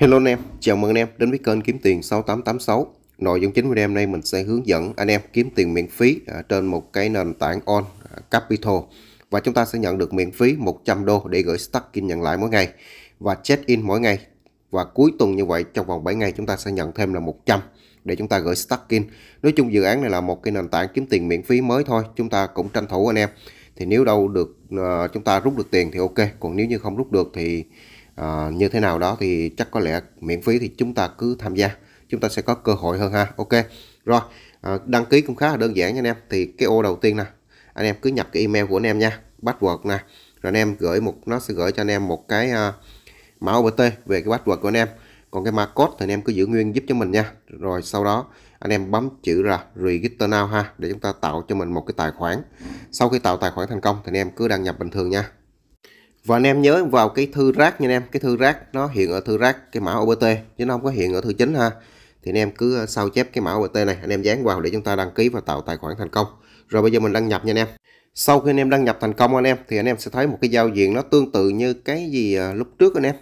Hello anh em, chào mừng anh em đến với kênh kiếm tiền 6886. Nội dung chính video hôm nay mình sẽ hướng dẫn anh em kiếm tiền miễn phí à, trên một cái nền tảng On à, Capital và chúng ta sẽ nhận được miễn phí 100 đô để gửi stacking nhận lại mỗi ngày và check in mỗi ngày. Và cuối tuần như vậy trong vòng 7 ngày chúng ta sẽ nhận thêm là 100 để chúng ta gửi stacking. Nói chung dự án này là một cái nền tảng kiếm tiền miễn phí mới thôi, chúng ta cũng tranh thủ anh em. Thì nếu đâu được à, chúng ta rút được tiền thì ok, còn nếu như không rút được thì à, như thế nào đó thì chắc có lẽ miễn phí thì chúng ta cứ tham gia chúng ta sẽ có cơ hội hơn ha ok rồi à, đăng ký cũng khá là đơn giản nha anh em thì cái ô đầu tiên nè anh em cứ nhập cái email của anh em nha password nè rồi anh em gửi một nó sẽ gửi cho anh em một cái uh, mã OPT về cái password của anh em còn cái mã code thì anh em cứ giữ nguyên giúp cho mình nha rồi sau đó anh em bấm chữ là register now ha để chúng ta tạo cho mình một cái tài khoản sau khi tạo tài khoản thành công thì anh em cứ đăng nhập bình thường nha và anh em nhớ vào cái thư rác nha anh em cái thư rác nó hiện ở thư rác cái mã OBT chứ nó không có hiện ở thư chính ha thì anh em cứ ờ, sao chép cái mã OBT này anh em dán vào để chúng ta đăng ký và tạo tài khoản thành công rồi bây giờ mình đăng nhập nha anh em sau khi anh em đăng nhập thành công anh em thì anh em sẽ thấy một cái giao diện nó tương tự như cái gì ờ, lúc trước anh em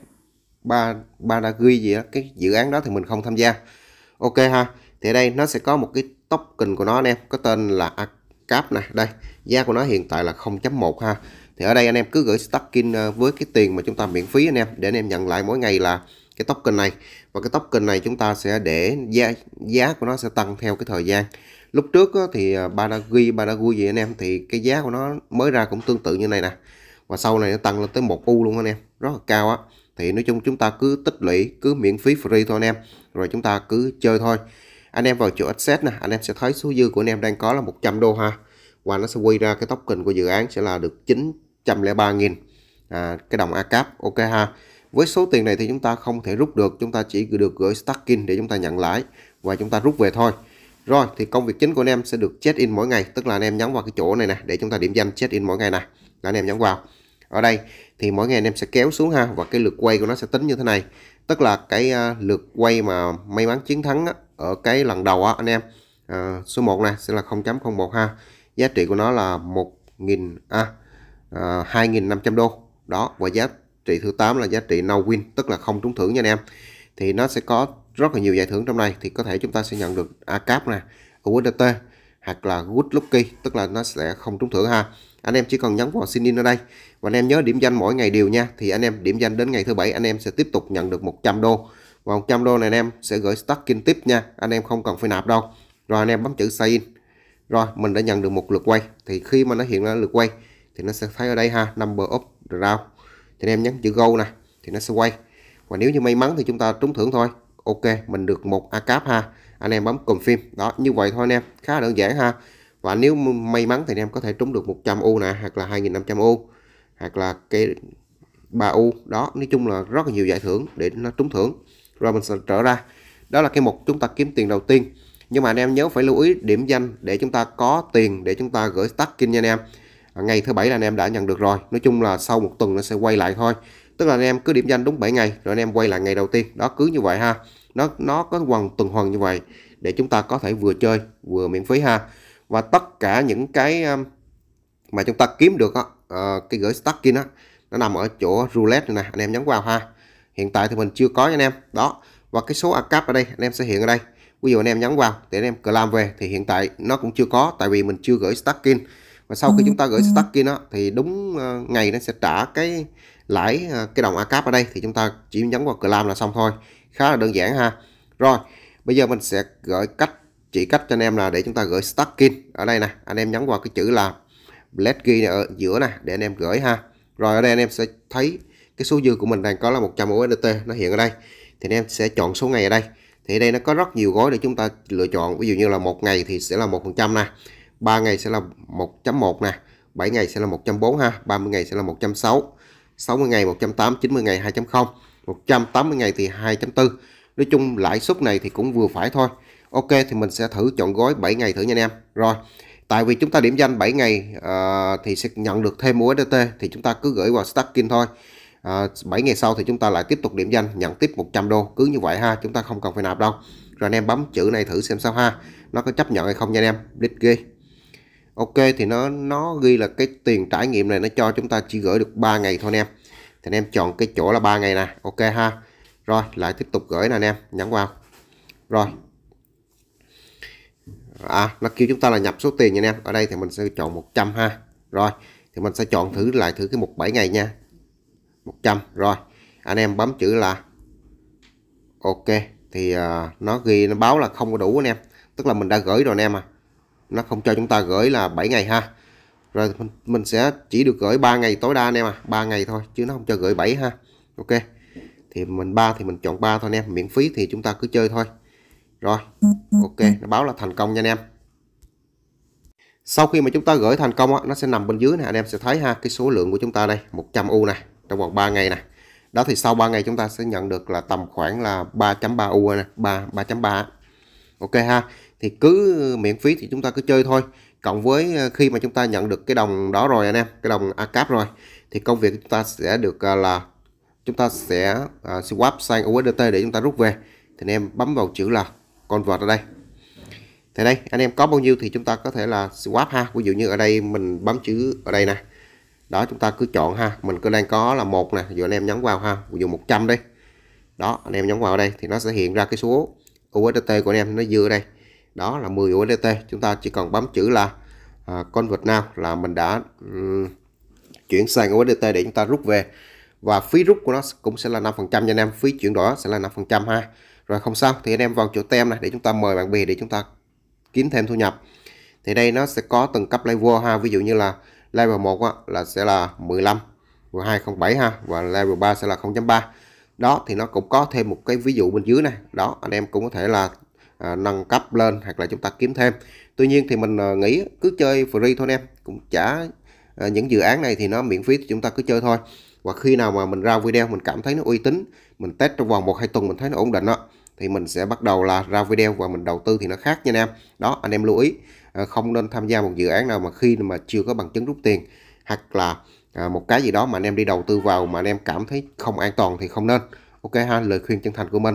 ba ba đã ghi gì đó cái dự án đó thì mình không tham gia ok ha thì ở đây nó sẽ có một cái token của nó anh em có tên là acap này đây giá của nó hiện tại là 0.1 ha thì ở đây anh em cứ gửi stocking ờ, với cái tiền mà chúng ta miễn phí anh em để anh em nhận lại mỗi ngày là cái token này và cái token này chúng ta sẽ để giá giá của nó sẽ tăng theo cái thời gian lúc trước thì ờ, Banagui Banagui gì anh em thì cái giá của nó mới ra cũng tương tự như này nè và sau này nó tăng lên tới một u luôn anh em rất là cao á thì nói chung chúng ta cứ tích lũy cứ miễn phí free thôi anh em rồi chúng ta cứ chơi thôi anh em vào chỗ asset nè anh em sẽ thấy số dư của anh em đang có là 100 đô ha và nó sẽ quay ra cái token của dự án sẽ là được 9 103.000 à, cái đồng ACAP ok ha với số tiền này thì chúng ta không thể rút được chúng ta chỉ được gửi stacking để chúng ta nhận lãi và chúng ta rút về thôi rồi thì công việc chính của anh em sẽ được check in mỗi ngày tức là anh em nhấn vào cái chỗ này nè để chúng ta điểm danh check in mỗi ngày nè là anh em nhấn vào ở đây thì mỗi ngày anh em sẽ kéo xuống ha và cái lượt quay của nó sẽ tính như thế này tức là cái à, lượt quay mà may mắn chiến thắng á, ở cái lần đầu á, anh em uh, số 1 này sẽ là 0.01 ha giá trị của nó là 1.000 a à, à, 2.500 đô đó và giá trị thứ 8 là giá trị no win tức là không trúng thưởng nha anh em thì nó sẽ có rất là nhiều giải thưởng trong này thì có thể chúng ta sẽ nhận được ACAP nè USDT hoặc là Good Lucky tức là nó sẽ không trúng thưởng ha anh em chỉ cần nhấn vào sign in ở đây và anh em nhớ điểm danh mỗi ngày đều nha thì anh em điểm danh đến ngày thứ bảy anh em sẽ tiếp tục nhận được 100 đô và 100 đô này anh em sẽ gửi stacking tiếp nha anh em không cần phải nạp đâu rồi anh em bấm chữ sign in rồi mình đã nhận được một lượt quay thì khi mà nó hiện ra lượt quay thì nó sẽ thấy ở đây ha number of round thì nên em nhấn chữ go nè thì nó sẽ quay và nếu như may mắn thì chúng ta trúng thưởng thôi ok mình được một a cap ha anh em bấm cùng phim đó như vậy thôi anh em khá đơn giản ha và nếu may mắn thì anh em có thể trúng được 100 u nè hoặc là 2500 u hoặc là cái 3 u đó nói chung là rất là nhiều giải thưởng để nó trúng thưởng rồi mình sẽ trở ra đó là cái mục chúng ta kiếm tiền đầu tiên nhưng mà anh em nhớ phải lưu ý điểm danh để chúng ta có tiền để chúng ta gửi start kinh nha anh em ngày thứ bảy là anh em đã nhận được rồi nói chung là sau một tuần nó sẽ quay lại thôi tức là anh em cứ điểm danh đúng 7 ngày rồi anh em quay lại ngày đầu tiên đó cứ như vậy ha nó nó có quần tuần hoàn như vậy để chúng ta có thể vừa chơi vừa miễn phí ha và tất cả những cái um, mà chúng ta kiếm được á, ờ, cái gửi stacking á nó nằm ở chỗ roulette này nè anh em nhấn vào ha hiện tại thì mình chưa có nha anh em đó và cái số acap ở đây anh em sẽ hiện ở đây ví dụ anh em nhấn vào để anh em làm về thì hiện tại nó cũng chưa có tại vì mình chưa gửi stacking và sau khi ừ, chúng ta gửi ừ. stock kia nó thì đúng ờ, ngày nó sẽ trả cái lãi ờ, cái đồng ACAP ở đây thì chúng ta chỉ nhấn vào claim là xong thôi khá là đơn giản ha rồi bây giờ mình sẽ gửi cách chỉ cách cho anh em là để chúng ta gửi stacking ở đây nè anh em nhấn vào cái chữ là blend ghi ở giữa nè để anh em gửi ha rồi ở đây anh em sẽ thấy cái số dư của mình đang có là 100 USDT nó hiện ở đây thì anh em sẽ chọn số ngày ở đây thì đây nó có rất nhiều gói để chúng ta lựa chọn ví dụ như là một ngày thì sẽ là một phần trăm nè 3 ngày sẽ là 1.1 nè 7 ngày sẽ là 140 ha 30 ngày sẽ là 160 60 ngày 108 90 ngày 2.0 180 ngày thì 2.4 Nói chung lãi suất này thì cũng vừa phải thôi Ok thì mình sẽ thử chọn gói 7 ngày thử nha anh em Rồi Tại vì chúng ta điểm danh 7 ngày à, thì sẽ nhận được thêm USDT thì chúng ta cứ gửi vào stacking thôi à, ờ, 7 ngày sau thì chúng ta lại tiếp tục điểm danh nhận tiếp 100 đô cứ như vậy ha chúng ta không cần phải nạp đâu rồi anh em bấm chữ này thử xem sao ha nó có chấp nhận hay không nha anh em click ghi ok thì nó nó ghi là cái tiền trải nghiệm này nó cho chúng ta chỉ gửi được 3 ngày thôi anh em thì anh em chọn cái chỗ là 3 ngày nè ok ha rồi lại tiếp tục gửi nè anh em nhấn vào rồi à nó kêu chúng ta là nhập số tiền nha anh em ở đây thì mình sẽ chọn 100 ha rồi thì mình sẽ chọn thử lại thử cái mục 7 ngày nha 100 rồi anh em bấm chữ là ok thì uh, nó ghi nó báo là không có đủ anh em tức là mình đã gửi rồi anh em à nó không cho chúng ta gửi là 7 ngày ha rồi mình, sẽ chỉ được gửi 3 ngày tối đa anh em à 3 ngày thôi chứ nó không cho gửi 7 ha ok thì mình 3 thì mình chọn 3 thôi anh em miễn phí thì chúng ta cứ chơi thôi rồi ok nó báo là thành công nha anh em sau khi mà chúng ta gửi thành công nó sẽ nằm bên dưới này anh em sẽ thấy ha cái số lượng của chúng ta đây 100 u này trong vòng 3 ngày này đó thì sau 3 ngày chúng ta sẽ nhận được là tầm khoảng là 3.3 u này 3 3.3 ok ha thì cứ miễn phí thì chúng ta cứ chơi thôi cộng với ờ, khi mà chúng ta nhận được cái đồng đó rồi anh em cái đồng ACAP rồi thì công việc chúng ta sẽ được ờ, là chúng ta sẽ ờ, swap sang USDT để chúng ta rút về thì anh em bấm vào chữ là convert ở đây thì đây anh em có bao nhiêu thì chúng ta có thể là swap ha ví dụ như ở đây mình bấm chữ ở đây nè đó chúng ta cứ chọn ha mình cứ đang có là một nè rồi anh em nhấn vào ha ví dụ 100 đây đó anh em nhấn vào đây thì nó sẽ hiện ra cái số USDT của anh em nó dư ở đây đó là 10 USDT chúng ta chỉ cần bấm chữ là à, convert now là mình đã um, chuyển sang USDT để chúng ta rút về và phí rút của nó cũng sẽ là 5% cho anh em phí chuyển đổi sẽ là 5% ha rồi không sao thì anh em vào chỗ tem này để chúng ta mời bạn bè để chúng ta kiếm thêm thu nhập thì đây nó sẽ có từng cấp level ha ví dụ như là level 1 á, là sẽ là 15 và 207 ha và level 3 sẽ là 0.3 đó thì nó cũng có thêm một cái ví dụ bên dưới này đó anh em cũng có thể là À, nâng cấp lên hoặc là chúng ta kiếm thêm tuy nhiên thì mình à, nghĩ cứ chơi free thôi em cũng chả à, những dự án này thì nó miễn phí thì chúng ta cứ chơi thôi và khi nào mà mình ra video mình cảm thấy nó uy tín mình test trong vòng một hai tuần mình thấy nó ổn định đó thì mình sẽ bắt đầu là ra video và mình đầu tư thì nó khác nha anh em đó anh em lưu ý không nên tham gia một dự án nào mà khi mà chưa có bằng chứng rút tiền hoặc là một cái gì đó mà anh em đi đầu tư vào mà anh em cảm thấy không an toàn thì không nên ok ha lời khuyên chân thành của mình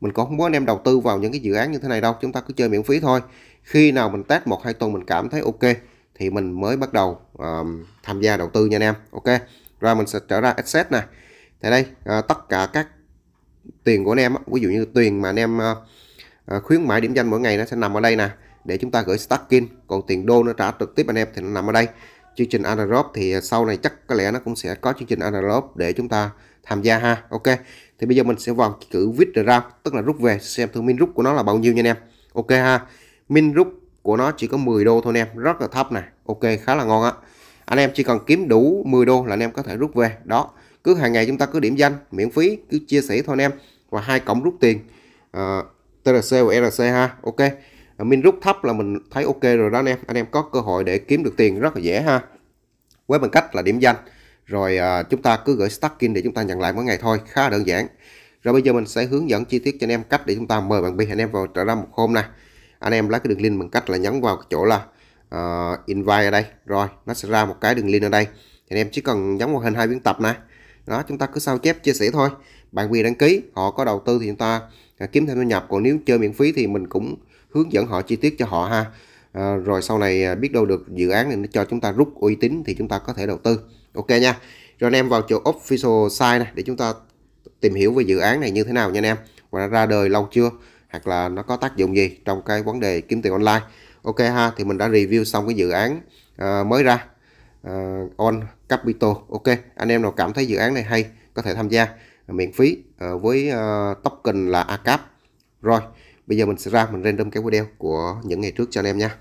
mình cũng không muốn anh em đầu tư vào những cái dự án như thế này đâu chúng ta cứ chơi miễn phí thôi khi nào mình test một hai tuần mình cảm thấy ok thì mình mới bắt đầu uh, tham gia đầu tư nha anh em ok rồi mình sẽ trở ra access này tại đây uh, tất cả các tiền của anh em ví dụ như tiền mà anh em uh, khuyến mãi điểm danh mỗi ngày nó sẽ nằm ở đây nè để chúng ta gửi stacking còn tiền đô nó trả trực tiếp anh em thì nó nằm ở đây chương trình Anaerobe thì sau này chắc có lẽ nó cũng sẽ có chương trình Anaerobe để chúng ta tham gia ha ok thì bây giờ mình sẽ vào cử with the round tức là rút về xem thử min rút của nó là bao nhiêu nha anh em ok ha min rút của nó chỉ có 10 đô thôi anh em rất là thấp này ok khá là ngon á anh em chỉ cần kiếm đủ 10 đô là anh em có thể rút về đó cứ hàng ngày chúng ta cứ điểm danh miễn phí cứ chia sẻ thôi anh em và hai cổng rút tiền uh, ờ, TRC và RC ha ok min rút thấp là mình thấy ok rồi đó anh em anh em có cơ hội để kiếm được tiền rất là dễ ha với bằng cách là điểm danh rồi à, chúng ta cứ gửi stacking để chúng ta nhận lại mỗi ngày thôi khá đơn giản rồi bây giờ mình sẽ hướng dẫn chi tiết cho anh em cách để chúng ta mời bạn bè anh em vào trở ra một hôm này anh em lấy cái đường link bằng cách là nhấn vào chỗ là uh, invite ở đây rồi nó sẽ ra một cái đường link ở đây anh em chỉ cần nhấn vào hình hai biến tập này đó chúng ta cứ sao chép chia sẻ thôi bạn bè đăng ký họ có đầu tư thì chúng ta à, kiếm thêm thu nhập còn nếu chơi miễn phí thì mình cũng hướng dẫn họ chi tiết cho họ ha à, rồi sau này à, biết đâu được dự án này nó cho chúng ta rút uy tín thì chúng ta có thể đầu tư ok nha rồi anh em vào chỗ official site này để chúng ta tìm hiểu về dự án này như thế nào nha anh em và nó ra đời lâu chưa hoặc là nó có tác dụng gì trong cái vấn đề kiếm tiền online ok ha thì mình đã review xong cái dự án uh, mới ra uh, on capital ok anh em nào cảm thấy dự án này hay có thể tham gia ờ, miễn phí uh, với uh, token là acap rồi bây giờ mình sẽ ra mình random cái video của những ngày trước cho anh em nha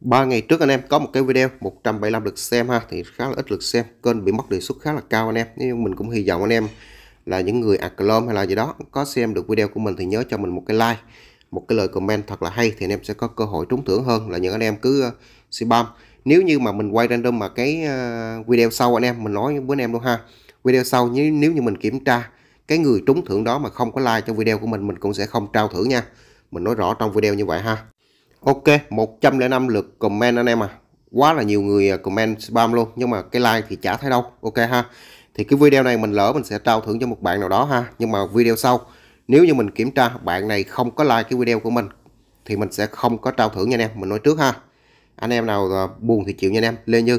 3 ngày trước anh em có một cái video 175 lượt xem ha thì khá là ít lượt xem kênh bị mất đề xuất khá là cao anh em nhưng mình cũng hy vọng anh em là những người Aclom hay là gì đó có xem được video của mình thì nhớ cho mình một cái like một cái lời comment thật là hay thì anh em sẽ có cơ hội trúng thưởng hơn là những anh em cứ ờ, spam nếu như mà mình quay random mà cái ờ, video sau anh em mình nói với anh em luôn ha video sau nếu, nếu như mình kiểm tra cái người trúng thưởng đó mà không có like cho video của mình mình cũng sẽ không trao thưởng nha mình nói rõ trong video như vậy ha Ok, 105 lượt comment anh em à. Quá là nhiều người à, comment spam luôn, nhưng mà cái like thì chả thấy đâu. Ok ha. Thì cái video này mình lỡ mình sẽ trao thưởng cho một bạn nào đó ha. Nhưng mà video sau, nếu như mình kiểm tra bạn này không có like cái video của mình thì mình sẽ không có trao thưởng nha anh em, mình nói trước ha. Anh em nào à, buồn thì chịu nha anh em, Lê Như.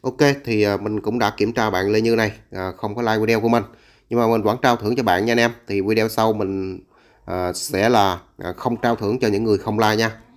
Ok, thì à, mình cũng đã kiểm tra bạn Lê Như này, không có like video của mình. Nhưng mà mình vẫn trao thưởng cho bạn nha anh em. Thì video sau mình sẽ là không trao thưởng cho những người không like nha.